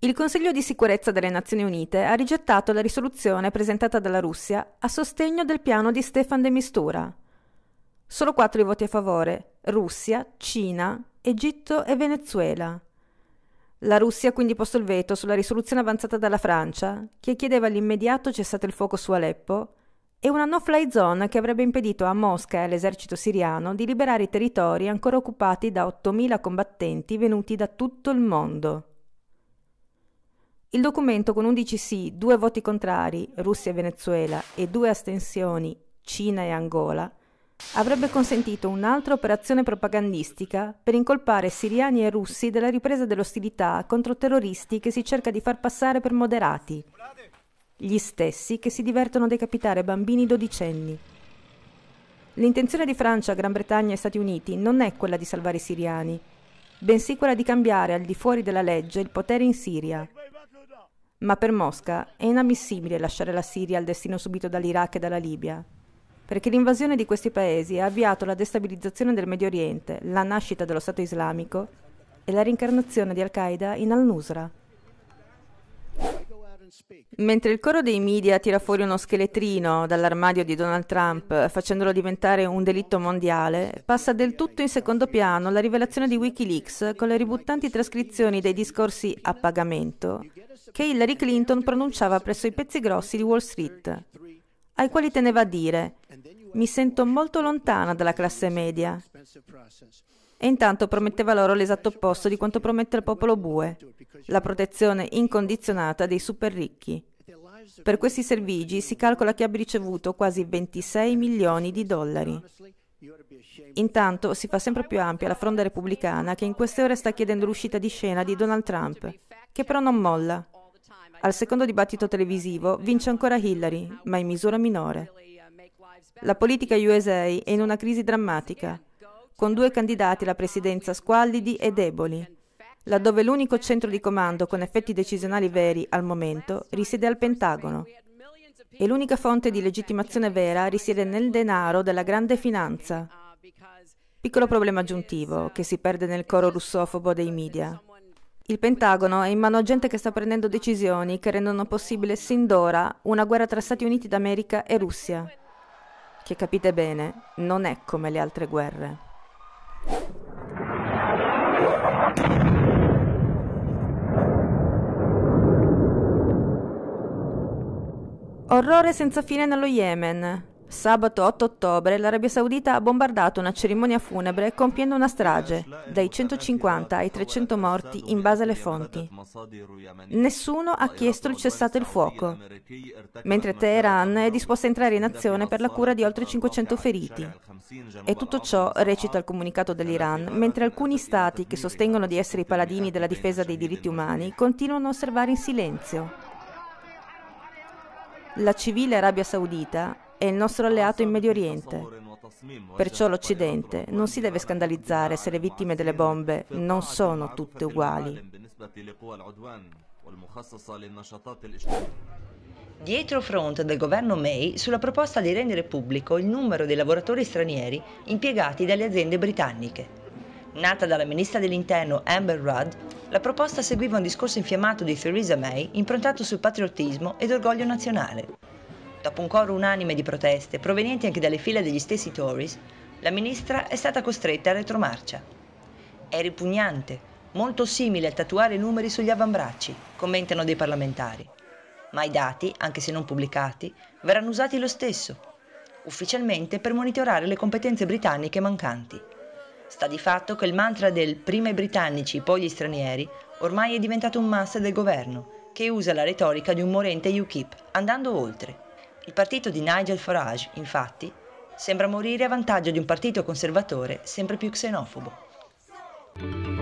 Il Consiglio di sicurezza delle Nazioni Unite ha rigettato la risoluzione presentata dalla Russia a sostegno del piano di Stefan de Mistura. Solo quattro i voti a favore, Russia, Cina, Egitto e Venezuela. La Russia ha quindi posto il veto sulla risoluzione avanzata dalla Francia, che chiedeva l'immediato cessate il fuoco su Aleppo, e una no-fly zone che avrebbe impedito a Mosca e all'esercito siriano di liberare i territori ancora occupati da 8.000 combattenti venuti da tutto il mondo. Il documento con 11 sì, 2 voti contrari, Russia e Venezuela, e 2 astensioni, Cina e Angola, avrebbe consentito un'altra operazione propagandistica per incolpare siriani e russi della ripresa dell'ostilità contro terroristi che si cerca di far passare per moderati, gli stessi che si divertono a decapitare bambini dodicenni. L'intenzione di Francia, Gran Bretagna e Stati Uniti non è quella di salvare i siriani, bensì quella di cambiare al di fuori della legge il potere in Siria ma per Mosca è inammissibile lasciare la Siria al destino subito dall'Iraq e dalla Libia, perché l'invasione di questi paesi ha avviato la destabilizzazione del Medio Oriente, la nascita dello Stato islamico e la rincarnazione di Al-Qaeda in Al-Nusra. Mentre il coro dei media tira fuori uno scheletrino dall'armadio di Donald Trump facendolo diventare un delitto mondiale, passa del tutto in secondo piano la rivelazione di Wikileaks con le ributtanti trascrizioni dei discorsi a pagamento che Hillary Clinton pronunciava presso i pezzi grossi di Wall Street, ai quali teneva a dire mi sento molto lontana dalla classe media e intanto prometteva loro l'esatto opposto di quanto promette il popolo bue, la protezione incondizionata dei super ricchi. Per questi servigi si calcola che abbia ricevuto quasi 26 milioni di dollari. Intanto si fa sempre più ampia la fronda repubblicana che in queste ore sta chiedendo l'uscita di scena di Donald Trump, che però non molla. Al secondo dibattito televisivo vince ancora Hillary, ma in misura minore. La politica USA è in una crisi drammatica con due candidati alla presidenza squallidi e deboli, laddove l'unico centro di comando con effetti decisionali veri al momento risiede al Pentagono e l'unica fonte di legittimazione vera risiede nel denaro della grande finanza. Piccolo problema aggiuntivo che si perde nel coro russofobo dei media. Il Pentagono è in mano a gente che sta prendendo decisioni che rendono possibile sin d'ora una guerra tra Stati Uniti d'America e Russia, che capite bene non è come le altre guerre. Orrore senza fine nello Yemen. Sabato 8 ottobre l'Arabia Saudita ha bombardato una cerimonia funebre compiendo una strage, dai 150 ai 300 morti in base alle fonti. Nessuno ha chiesto il cessate il fuoco, mentre Teheran è disposta a entrare in azione per la cura di oltre 500 feriti. E tutto ciò recita il comunicato dell'Iran, mentre alcuni stati che sostengono di essere i paladini della difesa dei diritti umani continuano a osservare in silenzio. La civile Arabia Saudita è il nostro alleato in Medio Oriente. Perciò l'Occidente non si deve scandalizzare se le vittime delle bombe non sono tutte uguali. Dietro fronte del governo May sulla proposta di rendere pubblico il numero dei lavoratori stranieri impiegati dalle aziende britanniche. Nata dalla ministra dell'interno Amber Rudd, la proposta seguiva un discorso infiammato di Theresa May improntato sul patriottismo ed orgoglio nazionale. Dopo un coro unanime di proteste, provenienti anche dalle file degli stessi Tories, la ministra è stata costretta a retromarcia. È ripugnante, molto simile a tatuare numeri sugli avambracci, commentano dei parlamentari. Ma i dati, anche se non pubblicati, verranno usati lo stesso, ufficialmente per monitorare le competenze britanniche mancanti. Sta di fatto che il mantra del prima i britannici, poi gli stranieri, ormai è diventato un must del governo, che usa la retorica di un morente UKIP, andando oltre. Il partito di Nigel Farage, infatti, sembra morire a vantaggio di un partito conservatore sempre più xenofobo.